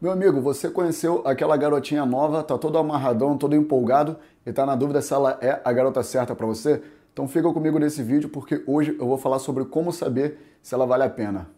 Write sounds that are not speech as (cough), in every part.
Meu amigo, você conheceu aquela garotinha nova, tá todo amarradão, todo empolgado e tá na dúvida se ela é a garota certa para você? Então fica comigo nesse vídeo porque hoje eu vou falar sobre como saber se ela vale a pena.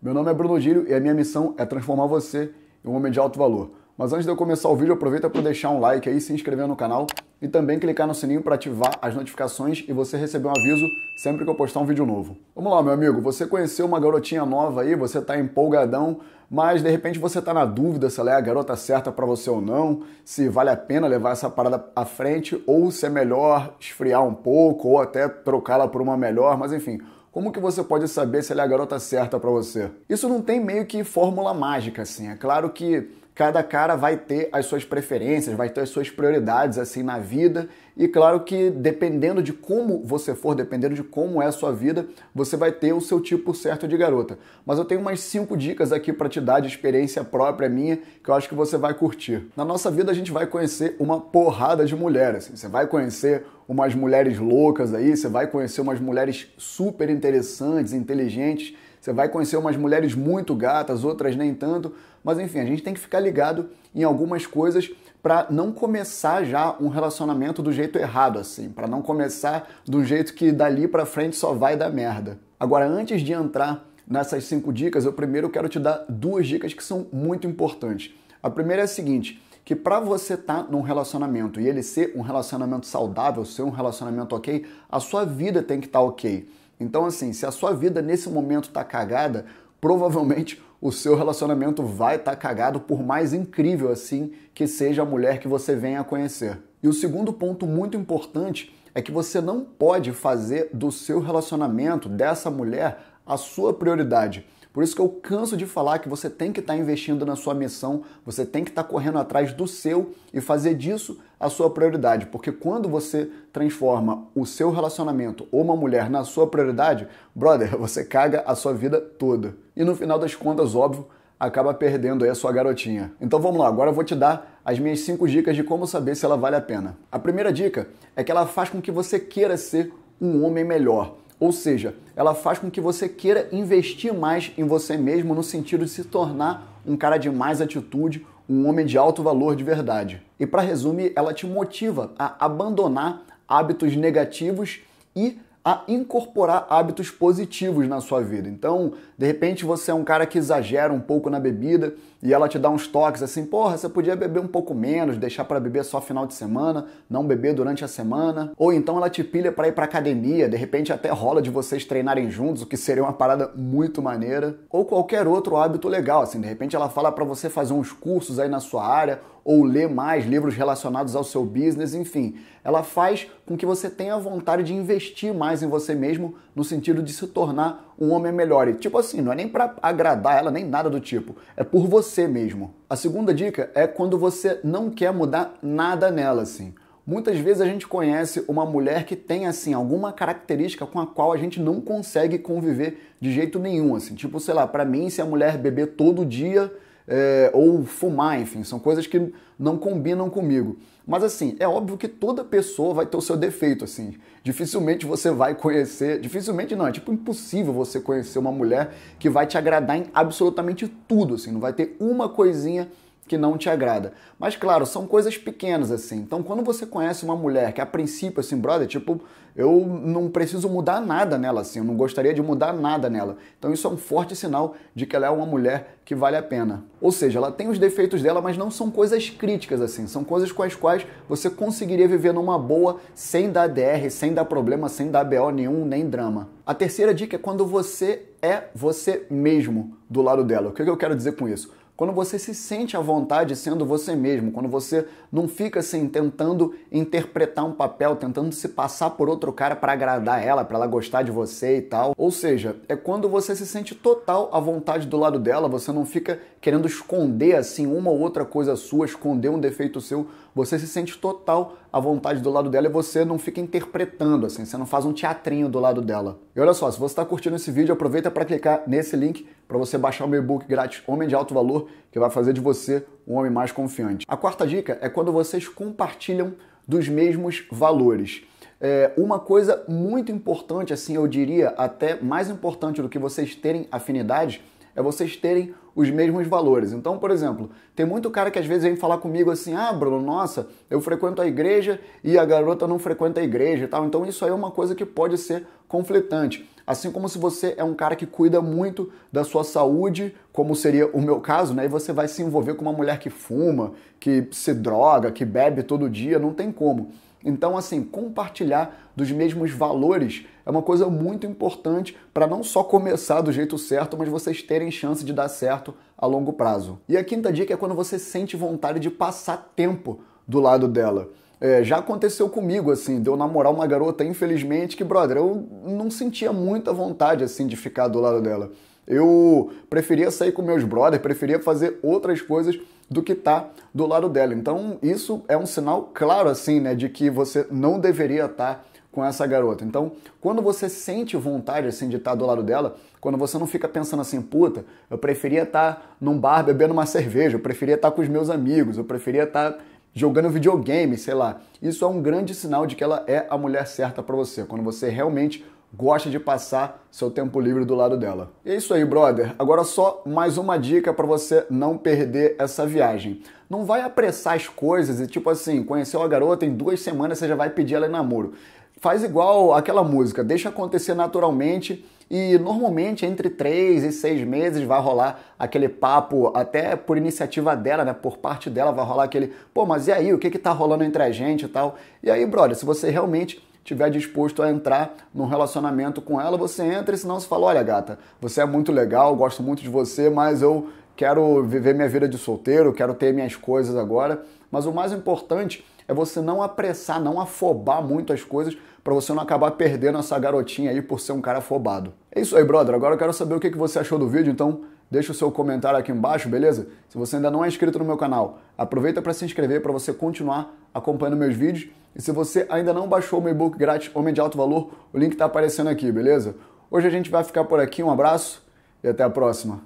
Meu nome é Bruno Gírio e a minha missão é transformar você em um homem de alto valor. Mas antes de eu começar o vídeo, aproveita para deixar um like aí, se inscrever no canal e também clicar no sininho para ativar as notificações e você receber um aviso sempre que eu postar um vídeo novo. Vamos lá, meu amigo, você conheceu uma garotinha nova aí, você está empolgadão, mas de repente você está na dúvida se ela é a garota certa para você ou não, se vale a pena levar essa parada à frente ou se é melhor esfriar um pouco ou até trocá-la por uma melhor, mas enfim, como que você pode saber se ela é a garota certa para você? Isso não tem meio que fórmula mágica, assim. É claro que cada cara vai ter as suas preferências, vai ter as suas prioridades assim na vida. E claro que dependendo de como você for, dependendo de como é a sua vida, você vai ter o seu tipo certo de garota. Mas eu tenho umas cinco dicas aqui para te dar de experiência própria minha, que eu acho que você vai curtir. Na nossa vida a gente vai conhecer uma porrada de mulheres. Assim. Você vai conhecer umas mulheres loucas aí, você vai conhecer umas mulheres super interessantes, inteligentes, você vai conhecer umas mulheres muito gatas, outras nem tanto, mas enfim, a gente tem que ficar ligado em algumas coisas para não começar já um relacionamento do jeito errado assim, para não começar do jeito que dali para frente só vai dar merda. Agora, antes de entrar nessas cinco dicas, eu primeiro quero te dar duas dicas que são muito importantes. A primeira é a seguinte, que para você estar tá num relacionamento e ele ser um relacionamento saudável, ser um relacionamento ok, a sua vida tem que estar tá ok. Então, assim, se a sua vida nesse momento está cagada, provavelmente o seu relacionamento vai estar tá cagado, por mais incrível assim que seja a mulher que você venha a conhecer. E o segundo ponto muito importante é que você não pode fazer do seu relacionamento, dessa mulher, a sua prioridade. Por isso que eu canso de falar que você tem que estar tá investindo na sua missão, você tem que estar tá correndo atrás do seu e fazer disso a sua prioridade, porque quando você transforma o seu relacionamento ou uma mulher na sua prioridade, brother, (laughs) você caga a sua vida toda. E no final das contas, óbvio, acaba perdendo aí a sua garotinha. Então vamos lá, agora eu vou te dar as minhas cinco dicas de como saber se ela vale a pena. A primeira dica é que ela faz com que você queira ser um homem melhor. Ou seja, ela faz com que você queira investir mais em você mesmo no sentido de se tornar um cara de mais atitude, um homem de alto valor de verdade. E para resumir, ela te motiva a abandonar hábitos negativos e a incorporar hábitos positivos na sua vida. Então, de repente você é um cara que exagera um pouco na bebida e ela te dá uns toques assim, porra, você podia beber um pouco menos, deixar para beber só final de semana, não beber durante a semana. Ou então ela te pilha para ir para academia, de repente até rola de vocês treinarem juntos, o que seria uma parada muito maneira. Ou qualquer outro hábito legal, assim, de repente ela fala para você fazer uns cursos aí na sua área ou ler mais livros relacionados ao seu business, enfim. Ela faz com que você tenha vontade de investir mais em você mesmo no sentido de se tornar um homem melhor. E tipo assim, não é nem para agradar ela, nem nada do tipo. É por você mesmo. A segunda dica é quando você não quer mudar nada nela, assim. Muitas vezes a gente conhece uma mulher que tem assim alguma característica com a qual a gente não consegue conviver de jeito nenhum, assim. Tipo, sei lá, para mim se a mulher beber todo dia, é, ou fumar, enfim, são coisas que não combinam comigo. Mas assim, é óbvio que toda pessoa vai ter o seu defeito, assim. Dificilmente você vai conhecer, dificilmente não, é tipo impossível você conhecer uma mulher que vai te agradar em absolutamente tudo, assim, não vai ter uma coisinha que não te agrada. Mas claro, são coisas pequenas assim. Então, quando você conhece uma mulher que a princípio assim, brother, tipo, eu não preciso mudar nada nela assim, eu não gostaria de mudar nada nela. Então, isso é um forte sinal de que ela é uma mulher que vale a pena. Ou seja, ela tem os defeitos dela, mas não são coisas críticas assim, são coisas com as quais você conseguiria viver numa boa sem dar DR, sem dar problema, sem dar BO nenhum, nem drama. A terceira dica é quando você é você mesmo do lado dela. O que eu quero dizer com isso? quando você se sente à vontade sendo você mesmo, quando você não fica assim tentando interpretar um papel, tentando se passar por outro cara para agradar ela, para ela gostar de você e tal. Ou seja, é quando você se sente total à vontade do lado dela, você não fica querendo esconder assim uma ou outra coisa sua, esconder um defeito seu, você se sente total à vontade do lado dela e você não fica interpretando assim, você não faz um teatrinho do lado dela. E olha só, se você está curtindo esse vídeo, aproveita para clicar nesse link para você baixar o meu e-book grátis Homem de Alto Valor, que vai fazer de você um homem mais confiante. A quarta dica é quando vocês compartilham dos mesmos valores. É uma coisa muito importante, assim eu diria, até mais importante do que vocês terem afinidade é vocês terem os mesmos valores. Então, por exemplo, tem muito cara que às vezes vem falar comigo assim: ah, Bruno, nossa, eu frequento a igreja e a garota não frequenta a igreja e tal. Então, isso aí é uma coisa que pode ser conflitante. Assim como se você é um cara que cuida muito da sua saúde, como seria o meu caso, né? E você vai se envolver com uma mulher que fuma, que se droga, que bebe todo dia, não tem como. Então, assim, compartilhar dos mesmos valores é uma coisa muito importante para não só começar do jeito certo, mas vocês terem chance de dar certo a longo prazo. E a quinta dica é quando você sente vontade de passar tempo do lado dela. É, já aconteceu comigo, assim, deu namorar uma garota, infelizmente, que, brother, eu não sentia muita vontade, assim, de ficar do lado dela. Eu preferia sair com meus brothers, preferia fazer outras coisas do que está do lado dela. Então, isso é um sinal claro, assim, né, de que você não deveria estar. Tá com essa garota. Então, quando você sente vontade assim de estar tá do lado dela, quando você não fica pensando assim, puta, eu preferia estar tá num bar bebendo uma cerveja, eu preferia estar tá com os meus amigos, eu preferia estar jogando videogame, sei lá. Isso é um grande sinal de que ela é a mulher certa para você. Quando você realmente gosta de passar seu tempo livre do lado dela. E é isso aí, brother. Agora só mais uma dica para você não perder essa viagem. Não vai apressar as coisas e tipo assim, conheceu a garota em duas semanas você já vai pedir ela em namoro. Faz igual aquela música, deixa acontecer naturalmente e normalmente entre três e seis meses vai rolar aquele papo, até por iniciativa dela, né? Por parte dela vai rolar aquele, pô, mas e aí, o que que tá rolando entre a gente e tal? E aí, brother, se você realmente tiver disposto a entrar num relacionamento com ela, você entra e senão você fala: olha, gata, você é muito legal, gosto muito de você, mas eu quero viver minha vida de solteiro, quero ter minhas coisas agora. Mas o mais importante é você não apressar, não afobar muito as coisas para você não acabar perdendo essa garotinha aí por ser um cara afobado. É isso aí, brother. Agora eu quero saber o que você achou do vídeo, então deixa o seu comentário aqui embaixo, beleza? Se você ainda não é inscrito no meu canal, aproveita para se inscrever para você continuar acompanhando meus vídeos. E se você ainda não baixou o meu e-book grátis Homem de Alto Valor, o link está aparecendo aqui, beleza? Hoje a gente vai ficar por aqui, um abraço e até a próxima.